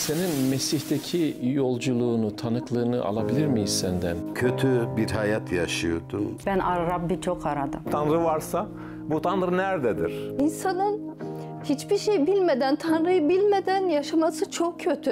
senin Mesih'teki yolculuğunu, tanıklığını alabilir miyiz senden? Kötü bir hayat yaşıyordum. Ben Rabbi çok aradım. Tanrı varsa bu Tanrı nerededir? İnsanın hiçbir şey bilmeden, Tanrı'yı bilmeden yaşaması çok kötü.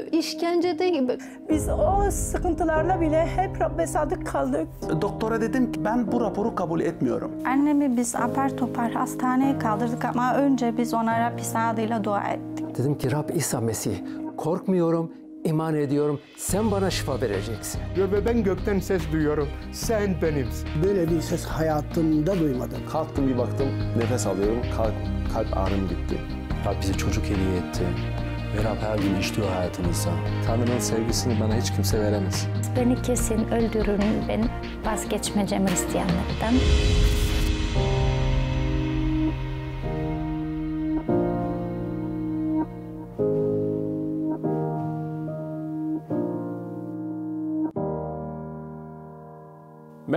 de gibi. Biz o sıkıntılarla bile hep Rabbe sadık kaldık. Doktora dedim ki ben bu raporu kabul etmiyorum. Annemi biz apar topar hastaneye kaldırdık ama önce biz ona Rabbi adıyla dua ettik. Dedim ki Rab İsa Mesih korkmuyorum, iman ediyorum. Sen bana şifa vereceksin. Ve ben gökten ses duyuyorum. Sen benimsin. Böyle bir ses hayatımda duymadım. Kalktım bir baktım, nefes alıyorum. Kalp, kalp ağrım gitti. Rab bize çocuk hediye etti. Ve Rab her gün işliyor hayatımızda. Tanrı'nın sevgisini bana hiç kimse veremez. Beni kesin öldürün ben vazgeçmeyeceğim Hristiyanlıktan.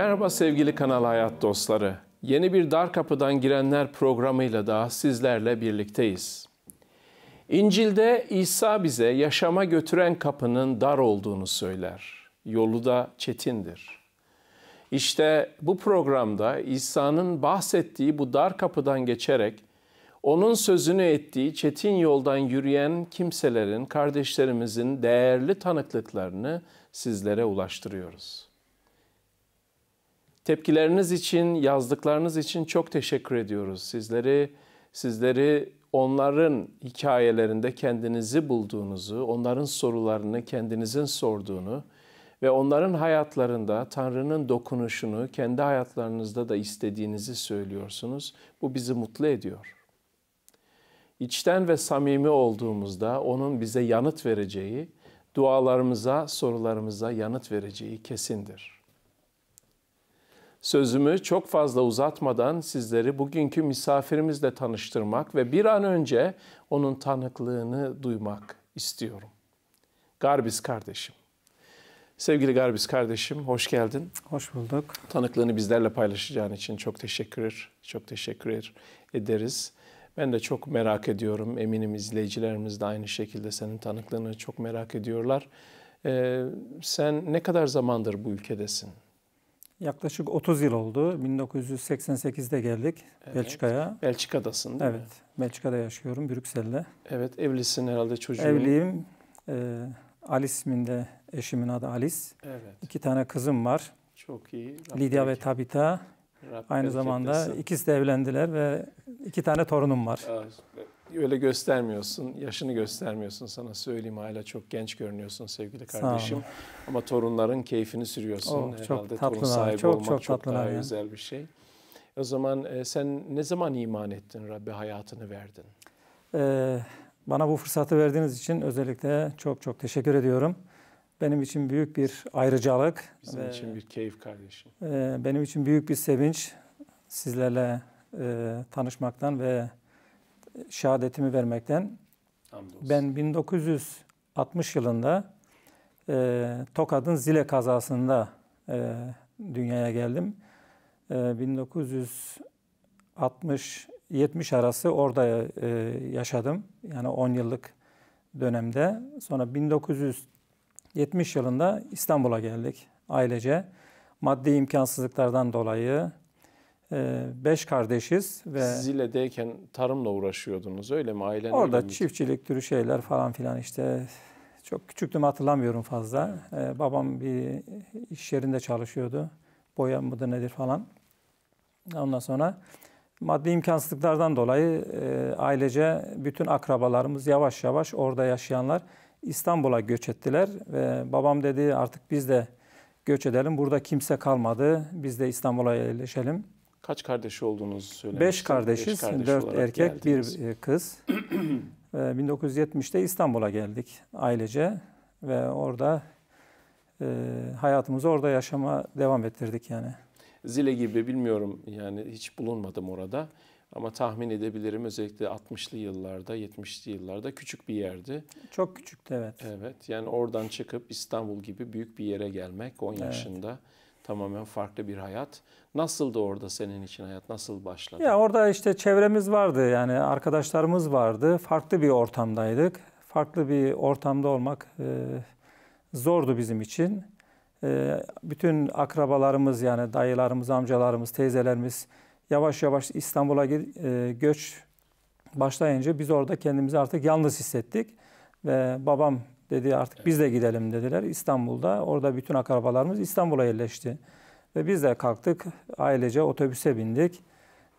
Merhaba sevgili Kanal Hayat dostları. Yeni bir Dar Kapıdan Girenler programıyla da sizlerle birlikteyiz. İncil'de İsa bize yaşama götüren kapının dar olduğunu söyler. Yolu da çetindir. İşte bu programda İsa'nın bahsettiği bu dar kapıdan geçerek onun sözünü ettiği çetin yoldan yürüyen kimselerin, kardeşlerimizin değerli tanıklıklarını sizlere ulaştırıyoruz. Tepkileriniz için, yazdıklarınız için çok teşekkür ediyoruz. Sizleri sizleri onların hikayelerinde kendinizi bulduğunuzu, onların sorularını kendinizin sorduğunu ve onların hayatlarında Tanrı'nın dokunuşunu kendi hayatlarınızda da istediğinizi söylüyorsunuz. Bu bizi mutlu ediyor. İçten ve samimi olduğumuzda onun bize yanıt vereceği, dualarımıza, sorularımıza yanıt vereceği kesindir.'' sözümü çok fazla uzatmadan sizleri bugünkü misafirimizle tanıştırmak ve bir an önce onun tanıklığını duymak istiyorum. Garbis kardeşim. Sevgili Garbis kardeşim hoş geldin. Hoş bulduk. Tanıklığını bizlerle paylaşacağın için çok teşekkür, çok teşekkür ederiz. Ben de çok merak ediyorum. Eminim izleyicilerimiz de aynı şekilde senin tanıklığını çok merak ediyorlar. Ee, sen ne kadar zamandır bu ülkedesin? Yaklaşık 30 yıl oldu. 1988'de geldik evet. Belçika'ya. Belçika'dasın değil evet. mi? Evet. Belçika'da yaşıyorum, Brüksel'de. Evet, evlisin herhalde çocuğun. Evliyim. Ee, Ali isminde eşimin adı Alice. Evet. İki tane kızım var. Çok iyi. Lidya ve Tabita. Rabbim Aynı zamanda etsin. ikisi de evlendiler ve iki tane torunum var. Öyle göstermiyorsun, yaşını göstermiyorsun sana söyleyeyim hala çok genç görünüyorsun sevgili kardeşim. Ama torunların keyfini sürüyorsun oh, çok tatlılar, torun sahibi çok, olmak çok, çok daha yani. özel bir şey. O zaman e, sen ne zaman iman ettin Rabbi hayatını verdin? Ee, bana bu fırsatı verdiğiniz için özellikle çok çok teşekkür ediyorum benim için büyük bir ayrıcalık. Bizim ve, için bir keyif kardeşim. E, benim için büyük bir sevinç sizlerle e, tanışmaktan ve şehadetimi vermekten. Hamdolsun. Ben 1960 yılında e, Tokat'ın Zile kazasında e, dünyaya geldim. 1960-70 arası orada yaşadım. Yani 10 yıllık dönemde. Sonra 1900 70 yılında İstanbul'a geldik ailece. Maddi imkansızlıklardan dolayı e, beş kardeşiz. ve Siz deyken tarımla uğraşıyordunuz öyle mi? Ailen Orada öyle çiftçilik türü şeyler falan filan işte çok küçüktüm hatırlamıyorum fazla. Ee, babam bir iş yerinde çalışıyordu. Boya mıdır nedir falan. Ondan sonra maddi imkansızlıklardan dolayı e, ailece bütün akrabalarımız yavaş yavaş orada yaşayanlar İstanbul'a göç ettiler. Ve babam dedi artık biz de göç edelim. Burada kimse kalmadı. Biz de İstanbul'a yerleşelim. Kaç kardeşi olduğunuzu söylemiştiniz? Beş kardeşiz. Beş kardeş dört erkek, geldiniz. bir e, kız. 1970'te İstanbul'a geldik ailece ve orada e, hayatımızı orada yaşama devam ettirdik yani. Zile gibi bilmiyorum yani hiç bulunmadım orada. Ama tahmin edebilirim özellikle 60'lı yıllarda, 70'li yıllarda küçük bir yerdi. Çok küçüktü evet. Evet yani oradan çıkıp İstanbul gibi büyük bir yere gelmek 10 evet. yaşında tamamen farklı bir hayat. Nasıldı orada senin için hayat? Nasıl başladı? Ya orada işte çevremiz vardı yani arkadaşlarımız vardı. Farklı bir ortamdaydık. Farklı bir ortamda olmak e, zordu bizim için. E, bütün akrabalarımız yani dayılarımız, amcalarımız, teyzelerimiz yavaş yavaş İstanbul'a e, göç başlayınca biz orada kendimizi artık yalnız hissettik. Ve babam dedi artık biz de gidelim dediler. İstanbul'da orada bütün akrabalarımız İstanbul'a yerleşti. Ve biz de kalktık ailece otobüse bindik.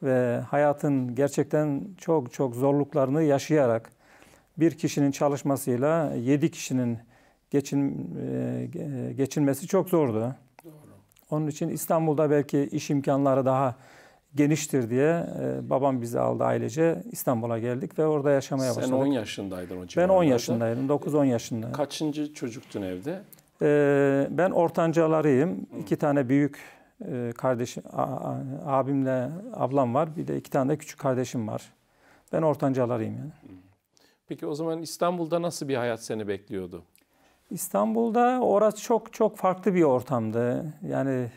Ve hayatın gerçekten çok çok zorluklarını yaşayarak bir kişinin çalışmasıyla yedi kişinin geçin, e, e, geçinmesi çok zordu. Onun için İstanbul'da belki iş imkanları daha geniştir diye e, babam bizi aldı ailece İstanbul'a geldik ve orada yaşamaya Sen başladık. Sen 10 yaşındaydın hocam. Ben 10 yaşındaydım, 9-10 yaşındaydım. Kaçıncı çocuktun evde? E, ben ortancalarıyım. Hı. İki tane büyük e, kardeşim, a, abimle ablam var. Bir de iki tane de küçük kardeşim var. Ben ortancalarıyım yani. Peki o zaman İstanbul'da nasıl bir hayat seni bekliyordu? İstanbul'da orası çok çok farklı bir ortamdı. Yani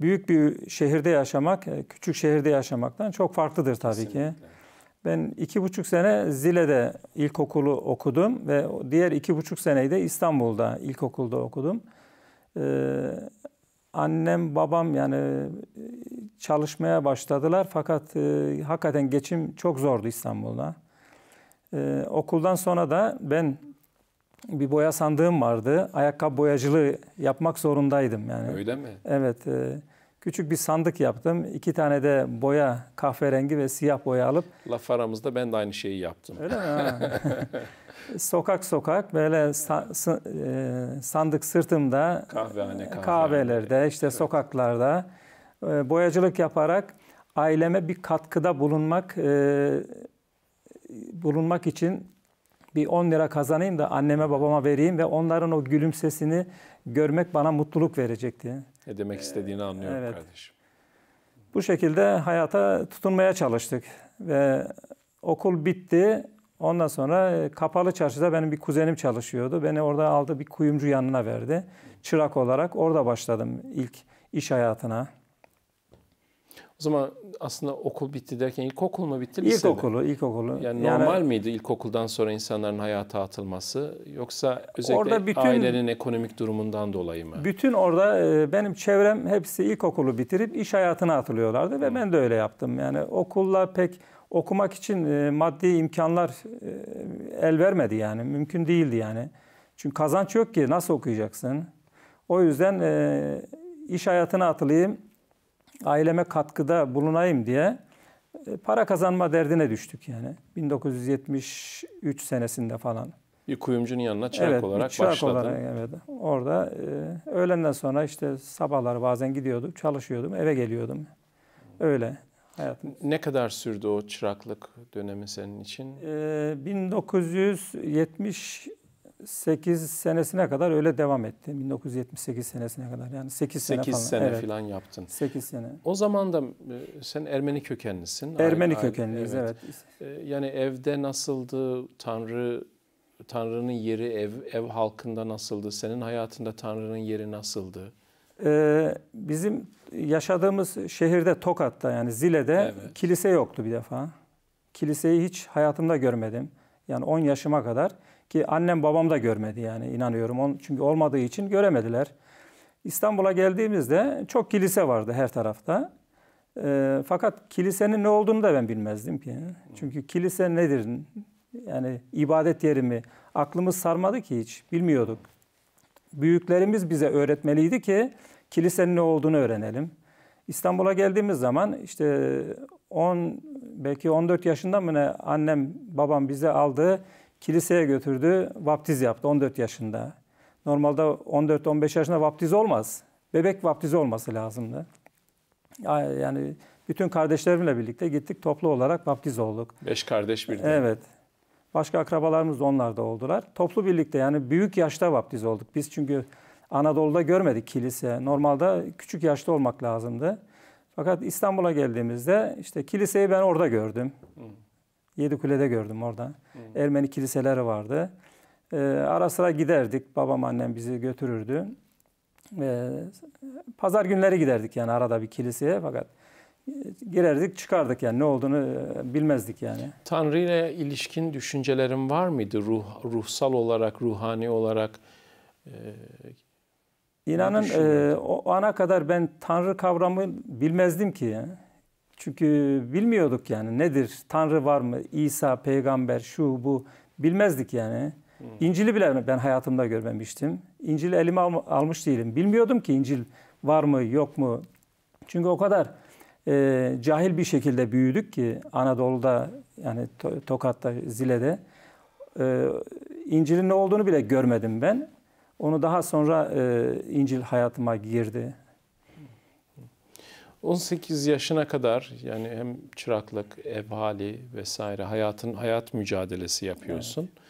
büyük bir şehirde yaşamak, e, küçük şehirde yaşamaktan çok farklıdır tabii Kesinlikle. ki. Ben iki buçuk sene Zile'de ilkokulu okudum ve diğer iki buçuk seneyi de İstanbul'da ilkokulda okudum. Ee, annem, babam yani e, çalışmaya başladılar fakat e, hakikaten geçim çok zordu İstanbul'da. Ee, okuldan sonra da ben bir boya sandığım vardı. Ayakkabı boyacılığı yapmak zorundaydım yani. Öyle mi? Evet. E, Küçük bir sandık yaptım. İki tane de boya, kahverengi ve siyah boya alıp. Laf aramızda ben de aynı şeyi yaptım. Öyle mi? sokak sokak böyle e, sandık sırtımda. Kahvehane, kahvehane. Kahvelerde, işte evet. sokaklarda e, boyacılık yaparak aileme bir katkıda bulunmak e, bulunmak için bir 10 lira kazanayım da anneme babama vereyim ve onların o gülümsesini görmek bana mutluluk verecekti. Ne demek ee, istediğini anlıyorum evet. kardeşim. Bu şekilde hayata tutunmaya çalıştık ve okul bitti. Ondan sonra e, kapalı çarşıda benim bir kuzenim çalışıyordu. Beni orada aldı bir kuyumcu yanına verdi. Çırak olarak orada başladım ilk iş hayatına. O zaman aslında okul bitti derken ilkokul mu bitti lisede? İlkokulu, ilkokulu. Yani, yani normal mıydı ilkokuldan sonra insanların hayata atılması yoksa özellikle orada bütün, ailenin ekonomik durumundan dolayı mı? Bütün orada e, benim çevrem hepsi ilkokulu bitirip iş hayatına atılıyorlardı ve Hı. ben de öyle yaptım. Yani okulla pek okumak için e, maddi imkanlar e, el vermedi yani mümkün değildi yani. Çünkü kazanç yok ki nasıl okuyacaksın? O yüzden iş hayatına atılayım aileme katkıda bulunayım diye e, para kazanma derdine düştük yani. 1973 senesinde falan. Bir kuyumcunun yanına çırak evet, olarak çırak Olarak, evet. Orada e, öğlenden sonra işte sabahlar bazen gidiyordum, çalışıyordum, eve geliyordum. Öyle hayatım. Ne kadar sürdü o çıraklık dönemi senin için? E, 1970 8 senesine kadar öyle devam etti. 1978 senesine kadar yani 8 sene 8 falan. sene evet. falan yaptın. 8 sene. O zaman da e, sen Ermeni kökenlisin. Ermeni aile, kökenliyiz evet. evet. E, yani evde nasıldı Tanrı Tanrı'nın yeri ev ev halkında nasıldı? Senin hayatında Tanrı'nın yeri nasıldı? Ee, bizim yaşadığımız şehirde Tokat'ta yani Zile'de evet. kilise yoktu bir defa. Kiliseyi hiç hayatımda görmedim. Yani 10 yaşıma kadar ki annem babam da görmedi yani inanıyorum. On, çünkü olmadığı için göremediler. İstanbul'a geldiğimizde çok kilise vardı her tarafta. E, fakat kilisenin ne olduğunu da ben bilmezdim ki. Çünkü kilise nedir? Yani ibadet yeri mi? Aklımız sarmadı ki hiç. Bilmiyorduk. Büyüklerimiz bize öğretmeliydi ki kilisenin ne olduğunu öğrenelim. İstanbul'a geldiğimiz zaman işte 10 belki 14 yaşında mı ne annem babam bize aldı kiliseye götürdü, vaptiz yaptı 14 yaşında. Normalde 14-15 yaşında vaptiz olmaz. Bebek vaptizi olması lazımdı. Yani bütün kardeşlerimle birlikte gittik toplu olarak vaptiz olduk. Beş kardeş birden. Evet. Başka akrabalarımız da onlar da oldular. Toplu birlikte yani büyük yaşta vaptiz olduk. Biz çünkü Anadolu'da görmedik kilise. Normalde küçük yaşta olmak lazımdı. Fakat İstanbul'a geldiğimizde işte kiliseyi ben orada gördüm. Hı. Yedi kulede gördüm orada. Hmm. Ermeni kiliseleri vardı. Ee, ara sıra giderdik. Babam annem bizi götürürdü. Ee, pazar günleri giderdik yani arada bir kiliseye fakat e, girerdik çıkardık yani ne olduğunu e, bilmezdik yani. Tanrı ile ilişkin düşüncelerin var mıydı ruh ruhsal olarak ruhani olarak? E, İnanın e, o ana kadar ben Tanrı kavramı bilmezdim ki. Çünkü bilmiyorduk yani nedir, Tanrı var mı, İsa, peygamber, şu, bu bilmezdik yani. Hmm. İncil'i bile ben hayatımda görmemiştim. İncil'i elime almış değilim. Bilmiyordum ki İncil var mı, yok mu. Çünkü o kadar e, cahil bir şekilde büyüdük ki Anadolu'da yani to, Tokat'ta, Zile'de. E, İncil'in ne olduğunu bile görmedim ben. Onu daha sonra e, İncil hayatıma girdi. 18 yaşına kadar yani hem çıraklık, ev hali vesaire hayatın hayat mücadelesi yapıyorsun. Evet.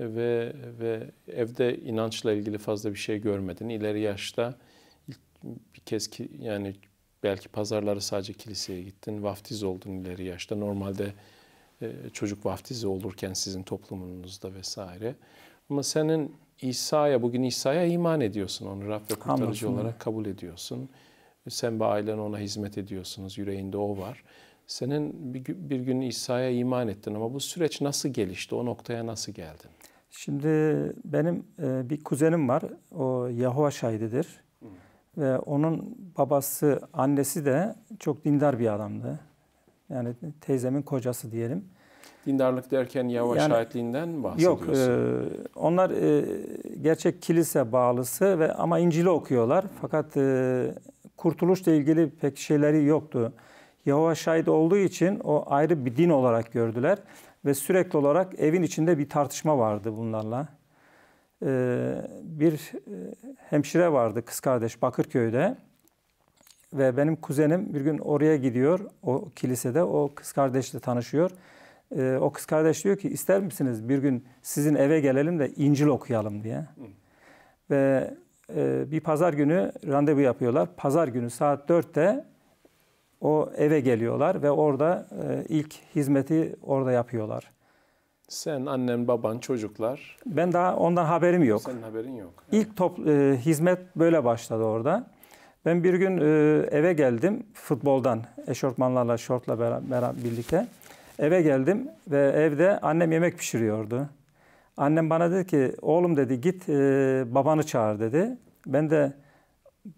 Ve ve evde inançla ilgili fazla bir şey görmedin. İleri yaşta ilk bir kez ki yani belki pazarları sadece kiliseye gittin, vaftiz oldun ileri yaşta. Normalde e, çocuk vaftizi olurken sizin toplumunuzda vesaire. Ama senin İsa'ya, bugün İsa'ya iman ediyorsun. Onu Rab ve kurtarıcı Anladım. olarak kabul ediyorsun. Sen ve ailen ona hizmet ediyorsunuz. Yüreğinde o var. Senin bir gün İsa'ya iman ettin ama bu süreç nasıl gelişti? O noktaya nasıl geldin? Şimdi benim e, bir kuzenim var. O Yahova şahididir. Ve onun babası, annesi de çok dindar bir adamdı. Yani teyzemin kocası diyelim. Dindarlık derken Yahova yani, şahitliğinden bahsediyorsun. Yok. E, onlar e, gerçek kilise bağlısı ve ama İncil'i okuyorlar. Fakat e, kurtuluşla ilgili pek şeyleri yoktu. Yahova şahit olduğu için o ayrı bir din olarak gördüler ve sürekli olarak evin içinde bir tartışma vardı bunlarla. Ee, bir e, hemşire vardı kız kardeş Bakırköy'de ve benim kuzenim bir gün oraya gidiyor o kilisede o kız kardeşle tanışıyor. Ee, o kız kardeş diyor ki ister misiniz bir gün sizin eve gelelim de İncil okuyalım diye. Hı. Ve ee, bir pazar günü randevu yapıyorlar. Pazar günü saat 4'te o eve geliyorlar ve orada e, ilk hizmeti orada yapıyorlar. Sen, annen, baban, çocuklar. Ben daha ondan haberim yok. Senin haberin yok. Evet. İlk top, e, hizmet böyle başladı orada. Ben bir gün e, eve geldim futboldan, eşortmanlarla, şortla beraber, beraber birlikte. Eve geldim ve evde annem yemek pişiriyordu. Annem bana dedi ki oğlum dedi git e, babanı çağır dedi. Ben de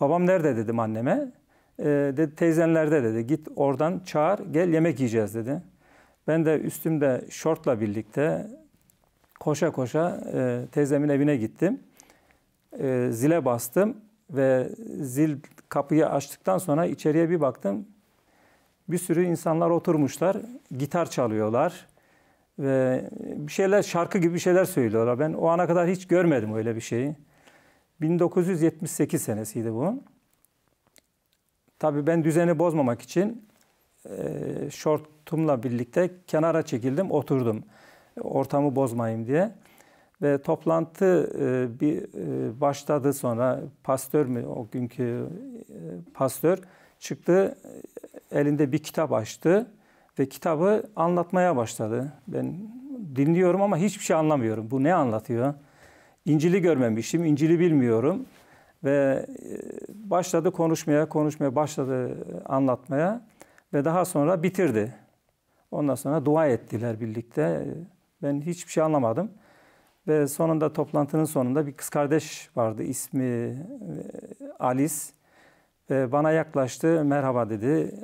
babam nerede dedim anneme. E, dedi teyzenlerde dedi git oradan çağır gel yemek yiyeceğiz dedi. Ben de üstümde şortla birlikte koşa koşa e, teyzemin evine gittim. E, zile bastım ve zil kapıyı açtıktan sonra içeriye bir baktım. Bir sürü insanlar oturmuşlar, gitar çalıyorlar. Ve bir şeyler şarkı gibi bir şeyler söylüyorlar. Ben o ana kadar hiç görmedim öyle bir şeyi. 1978 senesiydi bu. Tabii ben düzeni bozmamak için e, şortumla birlikte kenara çekildim, oturdum. Ortamı bozmayayım diye. Ve toplantı e, bir e, başladı sonra pastör mü o günkü e, pastör çıktı. E, elinde bir kitap açtı ve kitabı anlatmaya başladı. Ben dinliyorum ama hiçbir şey anlamıyorum. Bu ne anlatıyor? İncil'i görmemişim, İncil'i bilmiyorum. Ve e, başladı konuşmaya, konuşmaya başladı e, anlatmaya ve daha sonra bitirdi. Ondan sonra dua ettiler birlikte. E, ben hiçbir şey anlamadım. Ve sonunda toplantının sonunda bir kız kardeş vardı ismi Alice. Ve bana yaklaştı, merhaba dedi.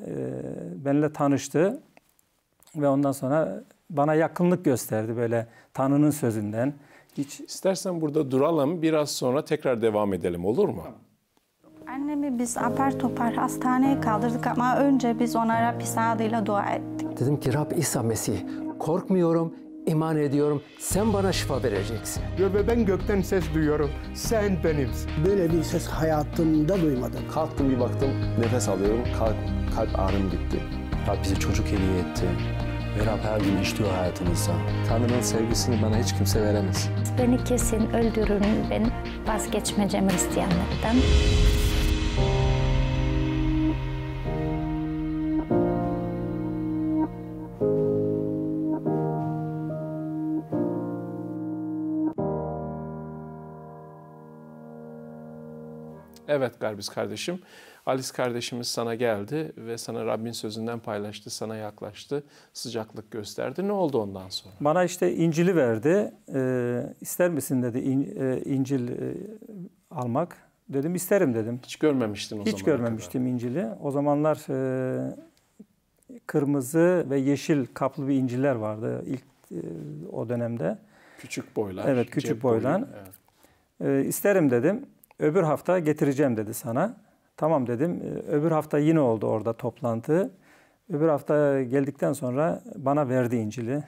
benle tanıştı. Ve ondan sonra bana yakınlık gösterdi böyle Tanrı'nın sözünden. Hiç... İstersen burada duralım biraz sonra tekrar devam edelim olur mu? Annemi biz apar topar hastaneye kaldırdık ama önce biz ona Rab İsa adıyla dua ettik. Dedim ki Rab İsa Mesih korkmuyorum, iman ediyorum. Sen bana şifa vereceksin. Ve ben gökten ses duyuyorum. Sen benimsin. Böyle bir ses hayatımda duymadım. Kalktım bir baktım nefes alıyorum. Kalp, kalp ağrım gitti. Rab bize çocuk hediye etti. Ve Rab her gün işliyor hayatımızda. Tanrı'nın sevgisini bana hiç kimse veremez. Beni kesin öldürün, ben vazgeçmeyeceğim Hristiyanlıktan. Evet Garbis kardeşim. Alice kardeşimiz sana geldi ve sana Rabbin sözünden paylaştı, sana yaklaştı, sıcaklık gösterdi. Ne oldu ondan sonra? Bana işte İncil'i verdi. E, ister misin dedi in, e, İncil e, almak. Dedim isterim dedim. Hiç görmemiştin o zaman. Hiç görmemiştim İncil'i. O zamanlar e, kırmızı ve yeşil kaplı bir İncil'ler vardı ilk e, o dönemde. Küçük boylar. Evet küçük boylan. Boyu, evet. E, isterim dedim. Öbür hafta getireceğim dedi sana. Tamam dedim. Ee, öbür hafta yine oldu orada toplantı. Öbür hafta geldikten sonra bana verdi İncil'i.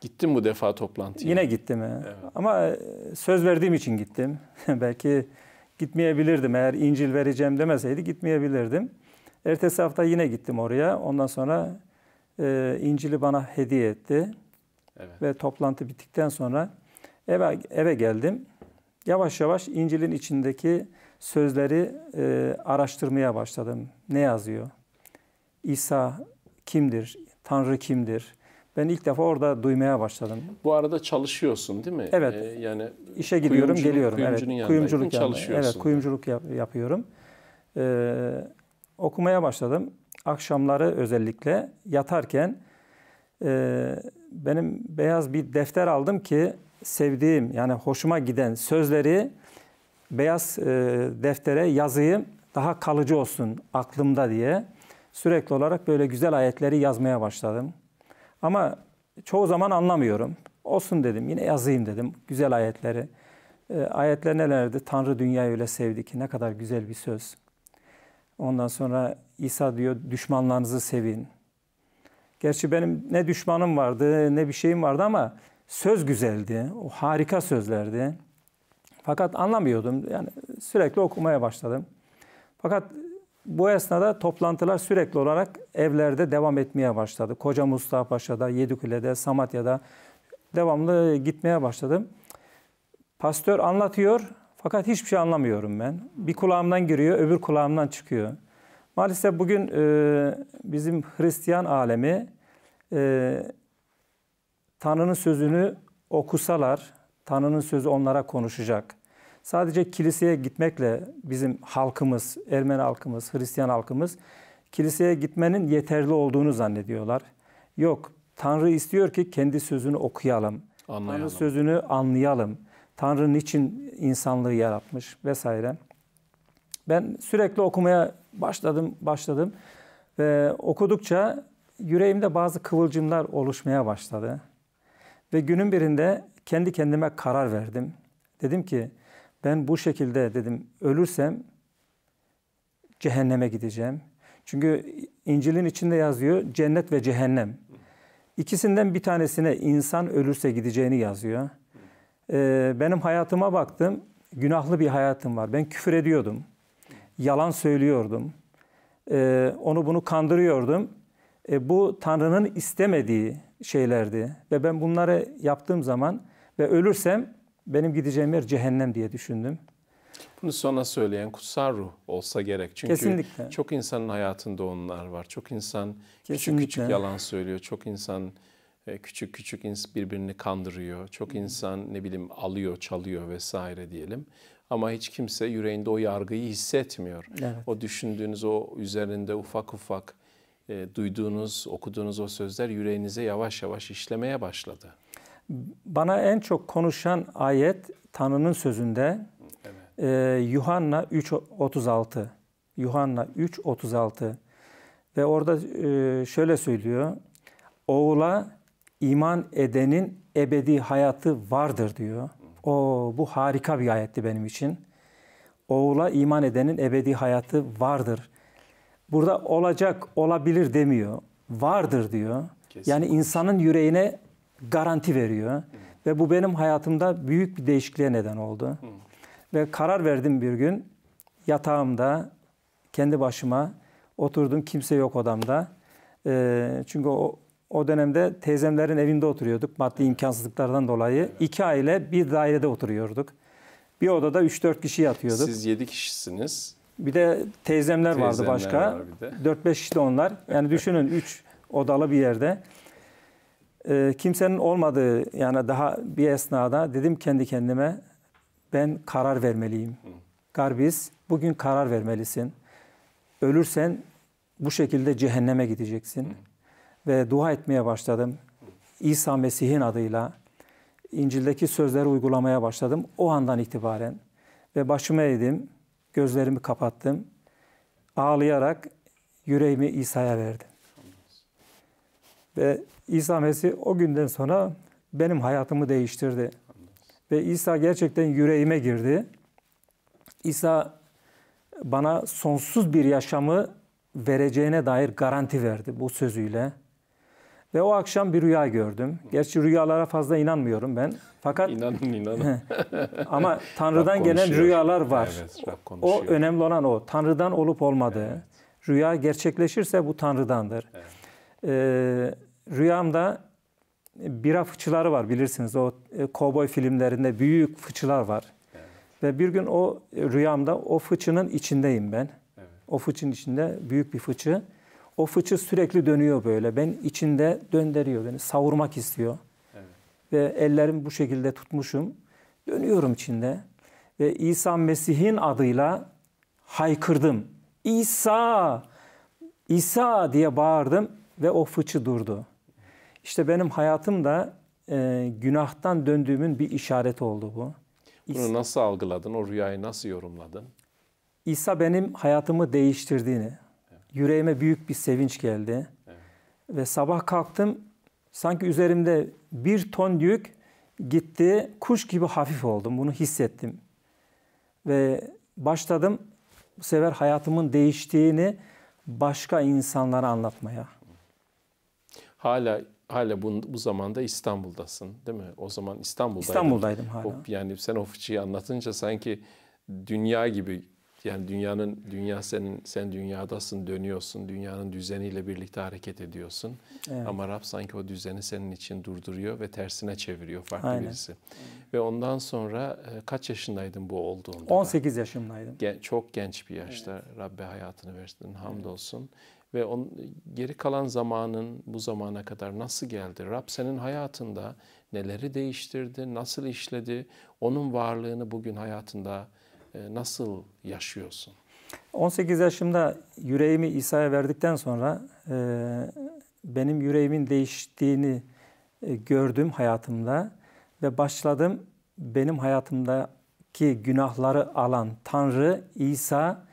Gittim bu defa toplantıya. Yine gittim. Evet. Ama e, söz verdiğim için gittim. Belki gitmeyebilirdim. Eğer İncil vereceğim demeseydi gitmeyebilirdim. Ertesi hafta yine gittim oraya. Ondan sonra e, İncil'i bana hediye etti. Evet. Ve toplantı bittikten sonra eve, eve geldim. Yavaş yavaş İncil'in içindeki sözleri e, araştırmaya başladım. Ne yazıyor? İsa kimdir? Tanrı kimdir? Ben ilk defa orada duymaya başladım. Bu arada çalışıyorsun değil mi? Evet. Ee, yani işe gidiyorum, geliyorum. evet. Kuyumculuk çalışıyorsun. Evet, kuyumculuk yap- yapıyorum. Ee, okumaya başladım. Akşamları özellikle yatarken e, benim beyaz bir defter aldım ki sevdiğim yani hoşuma giden sözleri beyaz e, deftere yazıyı daha kalıcı olsun aklımda diye sürekli olarak böyle güzel ayetleri yazmaya başladım. Ama çoğu zaman anlamıyorum. Olsun dedim, yine yazayım dedim güzel ayetleri. E, ayetler nelerdi? Tanrı dünyayı öyle sevdi ki ne kadar güzel bir söz. Ondan sonra İsa diyor düşmanlarınızı sevin. Gerçi benim ne düşmanım vardı ne bir şeyim vardı ama söz güzeldi. O harika sözlerdi. Fakat anlamıyordum. Yani sürekli okumaya başladım. Fakat bu esnada toplantılar sürekli olarak evlerde devam etmeye başladı. Koca Mustafa Paşa'da, Yedikule'de, Samatya'da devamlı gitmeye başladım. Pastör anlatıyor fakat hiçbir şey anlamıyorum ben. Bir kulağımdan giriyor, öbür kulağımdan çıkıyor. Maalesef bugün e, bizim Hristiyan alemi e, Tanrı'nın sözünü okusalar, Tanrı'nın sözü onlara konuşacak. Sadece kiliseye gitmekle bizim halkımız, Ermeni halkımız, Hristiyan halkımız kiliseye gitmenin yeterli olduğunu zannediyorlar. Yok, Tanrı istiyor ki kendi sözünü okuyalım. Anlayalım. Tanrı sözünü anlayalım. Tanrı niçin insanlığı yaratmış vesaire. Ben sürekli okumaya başladım, başladım. Ve ee, okudukça yüreğimde bazı kıvılcımlar oluşmaya başladı. Ve günün birinde kendi kendime karar verdim. Dedim ki ben bu şekilde dedim ölürsem cehenneme gideceğim. Çünkü İncil'in içinde yazıyor cennet ve cehennem. İkisinden bir tanesine insan ölürse gideceğini yazıyor. Ee, benim hayatıma baktım. Günahlı bir hayatım var. Ben küfür ediyordum. Yalan söylüyordum. Ee, onu bunu kandırıyordum. E, bu Tanrı'nın istemediği şeylerdi. Ve ben bunları yaptığım zaman ve ölürsem benim gideceğim yer cehennem diye düşündüm. Bunu sona söyleyen kutsal ruh olsa gerek. Çünkü Kesinlikle. çok insanın hayatında onlar var. Çok insan Kesinlikle. küçük küçük yalan söylüyor. Çok insan e, küçük küçük birbirini kandırıyor. Çok insan ne bileyim alıyor, çalıyor vesaire diyelim. Ama hiç kimse yüreğinde o yargıyı hissetmiyor. Evet. O düşündüğünüz o üzerinde ufak ufak e, duyduğunuz, okuduğunuz o sözler yüreğinize yavaş yavaş işlemeye başladı. Bana en çok konuşan ayet Tanrı'nın sözünde evet. e, Yuhanna 3.36. Yuhanna 3.36 ve orada e, şöyle söylüyor. Oğula iman edenin ebedi hayatı vardır diyor. O bu harika bir ayetti benim için. Oğula iman edenin ebedi hayatı vardır. Burada olacak, olabilir demiyor. Vardır diyor. Kesinlikle. Yani insanın yüreğine garanti veriyor. Ve bu benim hayatımda büyük bir değişikliğe neden oldu. Ve karar verdim bir gün yatağımda kendi başıma oturdum kimse yok odamda. Ee, çünkü o, o dönemde teyzemlerin evinde oturuyorduk maddi imkansızlıklardan dolayı. Evet. İki aile bir dairede oturuyorduk. Bir odada 3-4 kişi yatıyorduk. Siz 7 kişisiniz. Bir de teyzemler, teyzemler vardı başka. Var 4-5 kişi de onlar. Yani düşünün 3 odalı bir yerde e, kimsenin olmadığı yani daha bir esnada dedim kendi kendime ben karar vermeliyim. Garbiz bugün karar vermelisin. Ölürsen bu şekilde cehenneme gideceksin. Ve dua etmeye başladım. İsa Mesih'in adıyla İncil'deki sözleri uygulamaya başladım o andan itibaren. Ve başımı eğdim, gözlerimi kapattım. Ağlayarak yüreğimi İsa'ya verdim. Ve İsa Mesih o günden sonra benim hayatımı değiştirdi. Ve İsa gerçekten yüreğime girdi. İsa bana sonsuz bir yaşamı vereceğine dair garanti verdi bu sözüyle. Ve o akşam bir rüya gördüm. Gerçi rüyalara fazla inanmıyorum ben. Fakat inanın inanın. ama Tanrı'dan gelen rüyalar var. Evet, o önemli olan o. Tanrı'dan olup olmadığı. Evet. Rüya gerçekleşirse bu Tanrı'dandır. Evet. Ee, rüyamda e, bira fıçıları var bilirsiniz. O e, kovboy filmlerinde büyük fıçılar var. Evet. Ve bir gün o e, rüyamda o fıçının içindeyim ben. Evet. O fıçının içinde büyük bir fıçı. O fıçı sürekli dönüyor böyle. Ben içinde döndürüyor beni. Savurmak istiyor. Evet. Ve ellerim bu şekilde tutmuşum. Dönüyorum içinde. Ve İsa Mesih'in adıyla haykırdım. İsa! İsa diye bağırdım ve o fıçı durdu. İşte benim hayatımda e, günahtan döndüğümün bir işareti oldu bu. Bunu İsa, nasıl algıladın? O rüyayı nasıl yorumladın? İsa benim hayatımı değiştirdiğini, evet. yüreğime büyük bir sevinç geldi. Evet. Ve sabah kalktım sanki üzerimde bir ton yük gitti, kuş gibi hafif oldum. Bunu hissettim. Ve başladım bu sefer hayatımın değiştiğini başka insanlara anlatmaya. Hala hala bu, bu zamanda İstanbul'dasın değil mi? O zaman İstanbul'daydın. İstanbul'daydım hala. O, yani sen o fıçıyı anlatınca sanki dünya gibi yani dünyanın dünya senin sen dünyadasın dönüyorsun dünyanın düzeniyle birlikte hareket ediyorsun. Evet. Ama Rab sanki o düzeni senin için durduruyor ve tersine çeviriyor farklı Aynen. birisi. Ve ondan sonra e, kaç yaşındaydın bu olduğunda? 18 yaşındaydım. Gen, çok genç bir yaşta evet. Rabbe hayatını verdin hamdolsun. Evet ve on, geri kalan zamanın bu zamana kadar nasıl geldi? Rab senin hayatında neleri değiştirdi, nasıl işledi? Onun varlığını bugün hayatında e, nasıl yaşıyorsun? 18 yaşımda yüreğimi İsa'ya verdikten sonra e, benim yüreğimin değiştiğini e, gördüm hayatımda ve başladım benim hayatımdaki günahları alan Tanrı İsa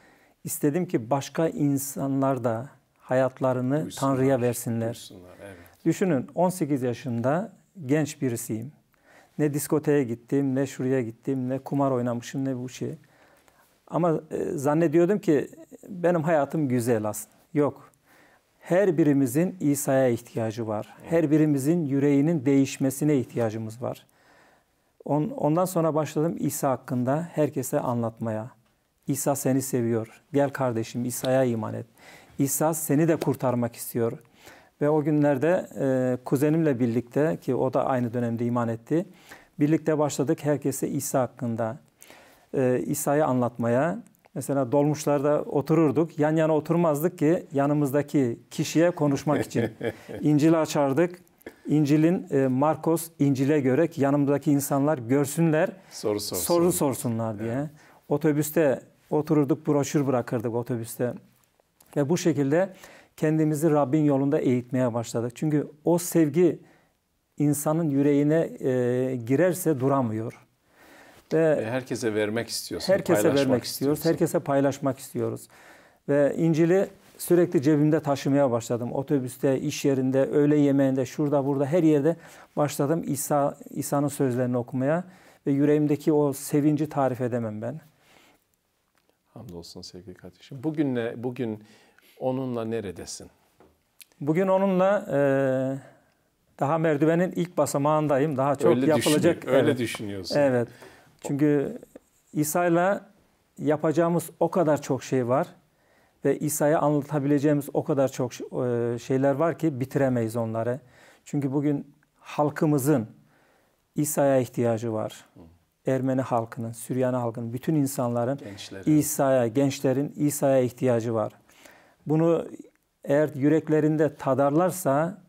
istedim ki başka insanlar da hayatlarını Uysunlar, Tanrı'ya versinler. Uysunlar, evet. Düşünün 18 yaşında genç birisiyim. Ne diskoteye gittim, ne şuraya gittim, ne kumar oynamışım, ne bu şey. Ama e, zannediyordum ki benim hayatım güzel aslında. Yok. Her birimizin İsa'ya ihtiyacı var. Her birimizin yüreğinin değişmesine ihtiyacımız var. On, ondan sonra başladım İsa hakkında herkese anlatmaya. İsa seni seviyor. Gel kardeşim İsa'ya iman et. İsa seni de kurtarmak istiyor. Ve o günlerde e, kuzenimle birlikte ki o da aynı dönemde iman etti. Birlikte başladık herkese İsa hakkında. E, İsa'yı anlatmaya. Mesela dolmuşlarda otururduk. Yan yana oturmazdık ki yanımızdaki kişiye konuşmak için. İncil açardık. İncil'in e, Markos İncil'e göre ki yanımdaki insanlar görsünler, soru, sorsun. soru sorsunlar diye. Evet. Otobüste otururduk, broşür bırakırdık otobüste ve bu şekilde kendimizi Rabbin yolunda eğitmeye başladık. Çünkü o sevgi insanın yüreğine e, girerse duramıyor. Ve, Ve herkese vermek istiyorsun. Herkese vermek istiyoruz. Herkese paylaşmak istiyoruz. Ve İncil'i sürekli cebimde taşımaya başladım. Otobüste, iş yerinde, öğle yemeğinde, şurada burada her yerde başladım İsa İsa'nın sözlerini okumaya ve yüreğimdeki o sevinci tarif edemem ben. Hamdolsun sevgili kardeşim. Bugünle bugün Onunla neredesin? Bugün onunla e, daha merdivenin ilk basamağındayım. Daha çok öyle yapılacak. Düşünüyor, öyle evet. düşünüyorsun. Evet. Çünkü İsa'yla yapacağımız o kadar çok şey var ve İsa'ya anlatabileceğimiz o kadar çok e, şeyler var ki bitiremeyiz onları. Çünkü bugün halkımızın İsa'ya ihtiyacı var. Ermeni halkının, Süryani halkının, bütün insanların İsa'ya, gençlerin İsa'ya ihtiyacı var. Bunu eğer yüreklerinde tadarlarsa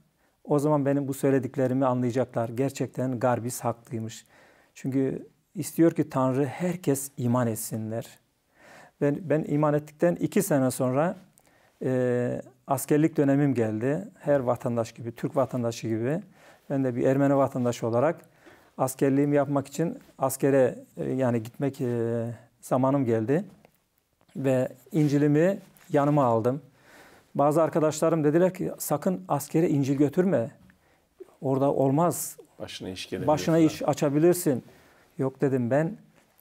o zaman benim bu söylediklerimi anlayacaklar. Gerçekten Garbis haklıymış. Çünkü istiyor ki Tanrı herkes iman etsinler. Ben, ben iman ettikten iki sene sonra e, askerlik dönemim geldi. Her vatandaş gibi, Türk vatandaşı gibi. Ben de bir Ermeni vatandaşı olarak askerliğimi yapmak için askere e, yani gitmek e, zamanım geldi. Ve İncil'imi yanıma aldım. Bazı arkadaşlarım dediler ki sakın askere İncil götürme. Orada olmaz. Başına iş gelebilir. Başına iş açabilirsin. Yok dedim ben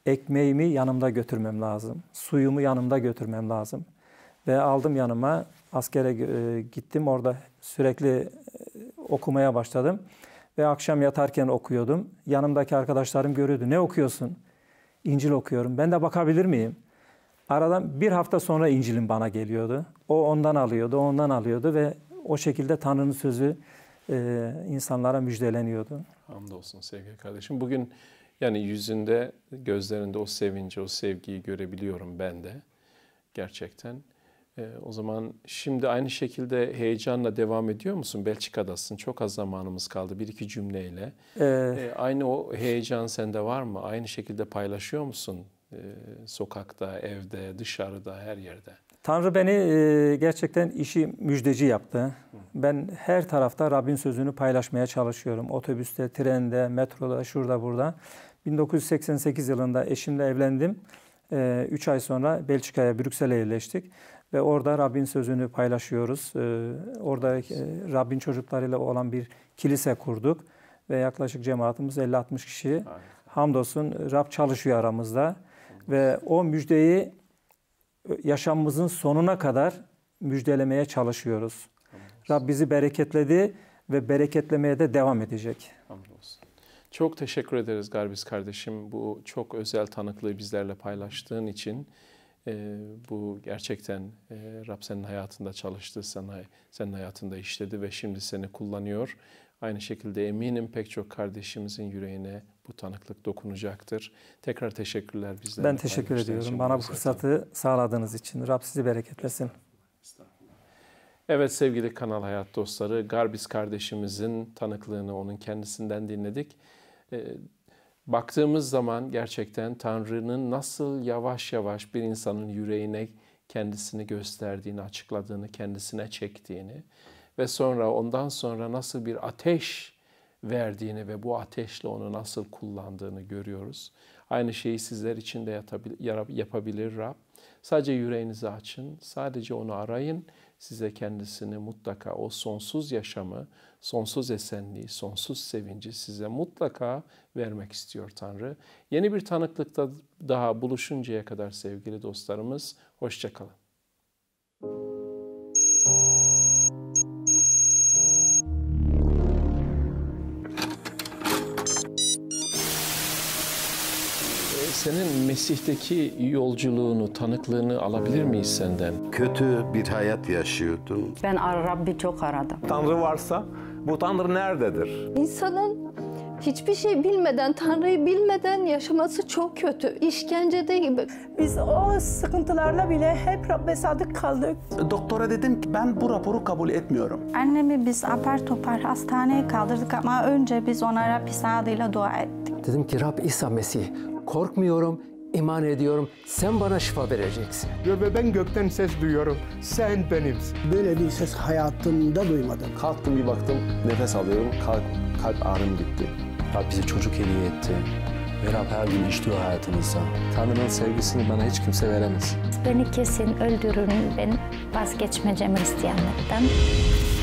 ekmeğimi yanımda götürmem lazım. Suyumu yanımda götürmem lazım. Ve aldım yanıma askere e, gittim. Orada sürekli e, okumaya başladım. Ve akşam yatarken okuyordum. Yanımdaki arkadaşlarım görüyordu. Ne okuyorsun? İncil okuyorum. Ben de bakabilir miyim? Aradan bir hafta sonra İncil'in bana geliyordu. O ondan alıyordu, ondan alıyordu ve o şekilde Tanrı'nın sözü e, insanlara müjdeleniyordu. Hamdolsun sevgili kardeşim. Bugün yani yüzünde, gözlerinde o sevinci, o sevgiyi görebiliyorum ben de gerçekten. E, o zaman şimdi aynı şekilde heyecanla devam ediyor musun? Belçika'dasın. Çok az zamanımız kaldı. Bir iki cümleyle. Ee, e, aynı o heyecan sende var mı? Aynı şekilde paylaşıyor musun ee, sokakta, evde, dışarıda, her yerde. Tanrı beni e, gerçekten işi müjdeci yaptı. Ben her tarafta Rabbin sözünü paylaşmaya çalışıyorum. Otobüste, trende, metroda, şurada, burada. 1988 yılında eşimle evlendim. 3 ee, ay sonra Belçika'ya, Brüksel'e yerleştik. Ve orada Rabbin sözünü paylaşıyoruz. Ee, orada e, Rabbin çocuklarıyla olan bir kilise kurduk. Ve yaklaşık cemaatimiz 50-60 kişi. Hamdolsun Rab çalışıyor aramızda. Ve o müjdeyi e, yaşamımızın sonuna kadar müjdelemeye çalışıyoruz. Rab bizi bereketledi ve bereketlemeye de devam edecek. Çok teşekkür ederiz Garbis kardeşim. Bu çok özel tanıklığı bizlerle paylaştığın için e, bu gerçekten e, Rab senin hayatında çalıştı, senin hayatında işledi ve şimdi seni kullanıyor. Aynı şekilde eminim pek çok kardeşimizin yüreğine bu tanıklık dokunacaktır. Tekrar teşekkürler bizden. Ben teşekkür ediyorum. Bana bu fırsatı sağladığınız için. Rab sizi bereketlesin. Evet sevgili Kanal Hayat dostları, Garbis kardeşimizin tanıklığını onun kendisinden dinledik. Ee, baktığımız zaman gerçekten Tanrı'nın nasıl yavaş yavaş bir insanın yüreğine kendisini gösterdiğini, açıkladığını, kendisine çektiğini ve sonra ondan sonra nasıl bir ateş verdiğini ve bu ateşle onu nasıl kullandığını görüyoruz. Aynı şeyi sizler için de yapabilir Rab. Sadece yüreğinizi açın, sadece onu arayın. Size kendisini mutlaka o sonsuz yaşamı, sonsuz esenliği, sonsuz sevinci size mutlaka vermek istiyor Tanrı. Yeni bir tanıklıkta daha buluşuncaya kadar sevgili dostlarımız, hoşçakalın. Müzik senin Mesih'teki yolculuğunu, tanıklığını alabilir miyiz senden? Kötü bir hayat yaşıyordum. Ben Rabbi çok aradım. Tanrı varsa bu Tanrı nerededir? İnsanın hiçbir şey bilmeden, Tanrı'yı bilmeden yaşaması çok kötü. İşkencede gibi. Biz o sıkıntılarla bile hep Rabbe sadık kaldık. Doktora dedim ki ben bu raporu kabul etmiyorum. Annemi biz apar topar hastaneye kaldırdık ama önce biz ona Rabbi adıyla dua ettik. Dedim ki Rab İsa Mesih korkmuyorum, iman ediyorum. Sen bana şifa vereceksin. Ve ben gökten ses duyuyorum. Sen benimsin. Böyle bir ses hayatımda duymadım. Kalktım bir baktım, nefes alıyorum. Kalp, kalp ağrım gitti. Rab bize çocuk hediye etti. Ve Rab her gün işliyor hayatımızda. Tanrı'nın sevgisini bana hiç kimse veremez. Beni kesin öldürün. Ben vazgeçmeyeceğim Hristiyanlıktan.